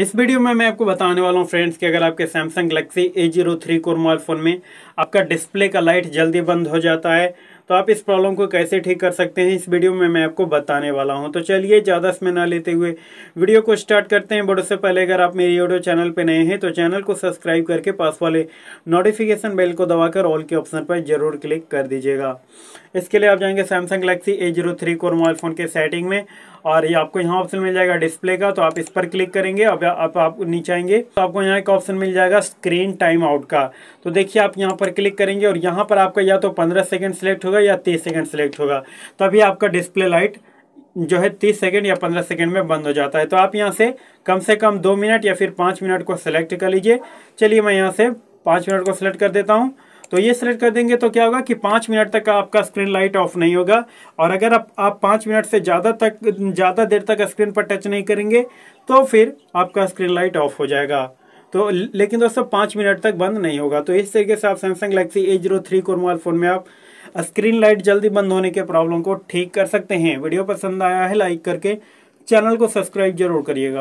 इस वीडियो में मैं आपको बताने वाला हूँ फ्रेंड्स कि अगर आपके Samsung Galaxy A zero three core mobile phone में आपका डिस्प्ले का लाइट जल्दी बंद हो जाता है तो आप इस प्रॉब्लम को कैसे ठीक कर सकते हैं इस वीडियो में मैं आपको बताने वाला हूँ तो चलिए ज़्यादा समय ना लेते हुए वीडियो को स्टार्ट करते हैं बड़ों से पहले अगर आप मेरे यूट्यूब चैनल पर नए हैं तो चैनल को सब्सक्राइब करके पास वाले नोटिफिकेशन बेल को दबाकर ऑल के ऑप्शन पर जरूर क्लिक कर दीजिएगा इसके लिए आप जाएंगे Samsung Galaxy A zero three core mobile phone के सेटिंग में और ये आपको यहाँ ऑप्शन मिल जाएगा डिस्प्ले का तो आप इस पर क्लिक करेंगे अब आप, आप नीचे आएंगे तो आपको यहाँ एक ऑप्शन मिल जाएगा स्क्रीन टाइम आउट का तो देखिए आप यहाँ पर क्लिक करेंगे और यहाँ पर आपका या तो पंद्रह सेकेंड सेलेक्ट होगा या तीस सेकेंड सेलेक्ट होगा तभी आपका डिस्प्ले लाइट जो है तीस सेकेंड या पंद्रह सेकेंड में बंद हो जाता है तो आप यहाँ से कम से कम दो मिनट या फिर पाँच मिनट को सिलेक्ट कर लीजिए चलिए मैं यहाँ से पाँच मिनट को सिलेक्ट कर देता हूँ तो ये सिलेक्ट कर देंगे तो क्या होगा कि पाँच मिनट तक आपका स्क्रीन लाइट ऑफ नहीं होगा और अगर आप आप पाँच मिनट से ज़्यादा तक ज़्यादा देर तक स्क्रीन पर टच नहीं करेंगे तो फिर आपका स्क्रीन लाइट ऑफ हो जाएगा तो लेकिन दोस्तों पाँच मिनट तक बंद नहीं होगा तो इस तरीके से आप Samsung Galaxy A zero three को मोबाइल फ़ोन में आप स्क्रीन लाइट जल्दी बंद होने के प्रॉब्लम को ठीक कर सकते हैं वीडियो पसंद आया है लाइक करके चैनल को सब्सक्राइब जरूर करिएगा